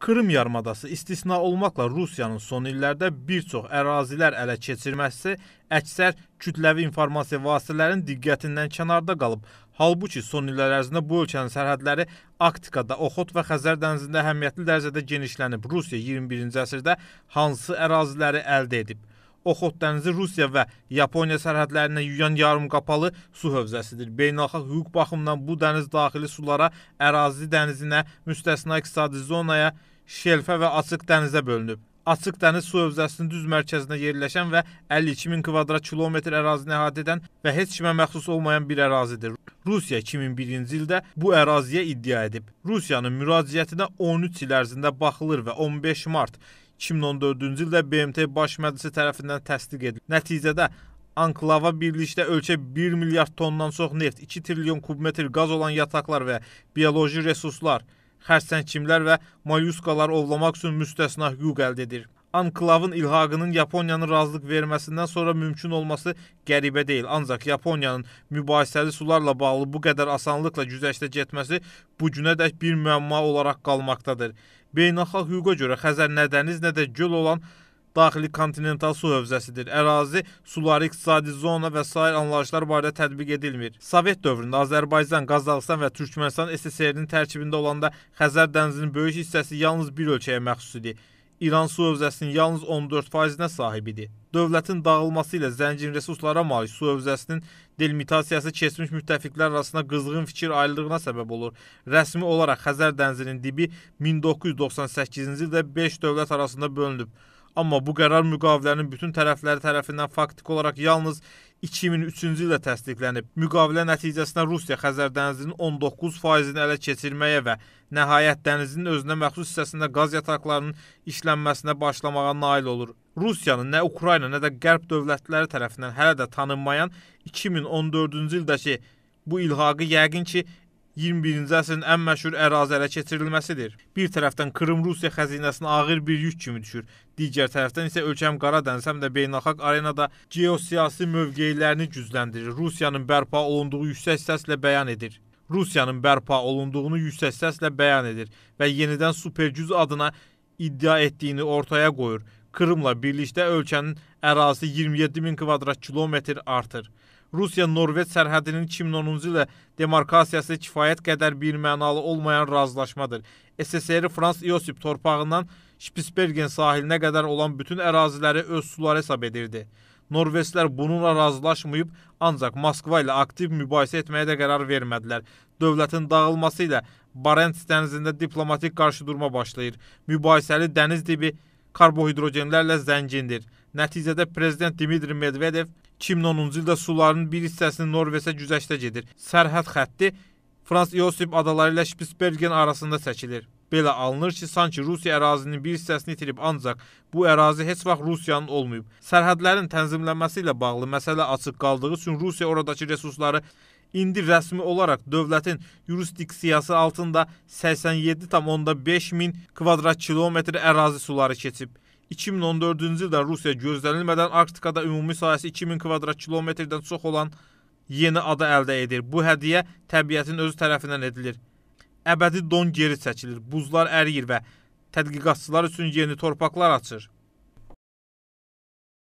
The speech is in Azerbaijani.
Krım yarımadası istisna olmaqla Rusiyanın son illərdə bir çox ərazilər ələ keçirməsi əksər kütləvi informasiya vasitələrinin diqqətindən kənarda qalıb. Halbuki son illər ərzində bu ölkənin sərhədləri Arktikada, Oxot və Xəzər dənizində əhəmiyyətli dərəcədə genişlənib. Rusiya 21-ci əsrdə hansı əraziləri əldə edib? Oxot dənizi Rusiya və Yaponiya sərhədlərinə yüyən yarımqapalı su hövzəsidir. Beynəlxalq hüquq baxımından bu dəniz daxili sulara, ərazi dənizinə, müstəsna iqtisadi zonaya, şelfə və açıq dənizə bölünüb. Açıq dəniz su hövzəsinin düz mərkəzində yerləşən və 52 min kvadrat kilometr ərazini əhatə edən və heç kimə məxsus olmayan bir ərazidir. Rusiya 2001-ci ildə bu əraziyə iddia edib. Rusiyanın müraciətinə 13 il ərzində baxılır və 15 mart 2014-cü ildə BMT Baş Məclisi tərəfindən təsdiq edilib. Nəticədə Anklava birlikdə ölkə 1 milyard tondan çox neft, 2 trilyon kubmetr qaz olan yataqlar və bioloji resurslar, xərçəng kimlər və molyuskalar ovlamaq üçün müstəsna hüquq əldə edir anklavın ilhaqının Yaponiyanın razılıq verməsindən sonra mümkün olması qəribə deyil. Ancaq Yaponiyanın mübahisəli sularla bağlı bu qədər asanlıqla güzəştə getməsi bu günə dək bir müəmma olaraq qalmaqdadır. Beynəlxalq hüquqa görə Xəzər nə dəniz, nə də göl olan daxili kontinental su hövzəsidir. Ərazi, suları iqtisadi zona və s. anlayışlar barədə tətbiq edilmir. Sovet dövründə Azərbaycan, Qazaxıstan və Türkmənistan SSR-nin tərkibində olanda Xəzər dənizinin böyük hissəsi yalnız bir ölkəyə məxsus idi. İran su hövzəsinin yalnız 14%-nə sahib idi. Dövlətin dağılması ilə zəngin resurslara malik su hövzəsinin delimitasiyası keçmiş müttəfiqlər arasında qızğın fikir ayrılığına səbəb olur. Rəsmi olaraq Xəzər dənizinin dibi 1998-ci ildə 5 dövlət arasında bölünüb. Amma bu qərar müqavilənin bütün tərəfləri tərəfindən faktik olaraq yalnız 2003-cü ildə təsdiqlənib. Müqavilə nəticəsində Rusiya Xəzər dənizinin 19 faizini ələ keçirməyə və nəhayət dənizin özünə məxsus hissəsində qaz yataqlarının işlənməsinə başlamağa nail olur. Rusiyanın nə Ukrayna, nə də Qərb dövlətləri tərəfindən hələ də tanınmayan 2014-cü ildəki bu ilhaqı yəqin ki, 21-ci əsrin ən məşhur ərazi ələ keçirilməsidir. Bir tərəfdən Krım Rusiya xəzinəsinə ağır bir yük kimi düşür, digər tərəfdən isə ölkəm Qara Dəniz həm də beynəlxalq arenada geosiyasi mövqeylərini gücləndirir, Rusiyanın bərpa olunduğu yüksək səslə bəyan edir. Rusiyanın bərpa olunduğunu yüksək səslə bəyan edir və yenidən supergüz adına iddia etdiyini ortaya qoyur. Krımla birlikdə ölkənin ərazisi 27 min kvadrat kilometr artır. Rusiya-Norveç sərhədinin 2010-cu ilə demarkasiyası kifayət qədər birmənalı olmayan razılaşmadır. SSR Frans Iosif torpağından Spitsbergen sahilinə qədər olan bütün əraziləri öz suları hesab edirdi. Norveçlər bununla razılaşmayıb, ancaq Moskva ilə aktiv mübahisə etməyə də qərar vermədilər. Dövlətin dağılması ilə Barents dənizində diplomatik qarşıdurma başlayır. Mübahisəli dəniz dibi karbohidrogenlərlə zəngindir. Nəticədə prezident Dmitri Medvedev 2010-cu ildə sularının bir hissəsini Norveçə güzəştə gedir. Sərhəd xətti Frans Yosif adaları ilə Şpitsbergen arasında çəkilir. Belə alınır ki, sanki Rusiya ərazinin bir hissəsini itirib, ancaq bu ərazi heç vaxt Rusiyanın olmayıb. Sərhədlərin tənzimlənməsi ilə bağlı məsələ açıq qaldığı üçün Rusiya oradakı resursları indi rəsmi olaraq dövlətin yurisdiksiyası altında 87,5 min kvadrat kilometr ərazi suları keçib. 2014-cü ildə Rusiya gözlənilmədən Arktikada ümumi sahəsi 2000 kvadrat kilometrdən çox olan yeni ada əldə edir. Bu hədiyyə təbiətin özü tərəfindən edilir. Əbədi don geri çəkilir, buzlar əriyir və tədqiqatçılar üçün yeni torpaqlar açır.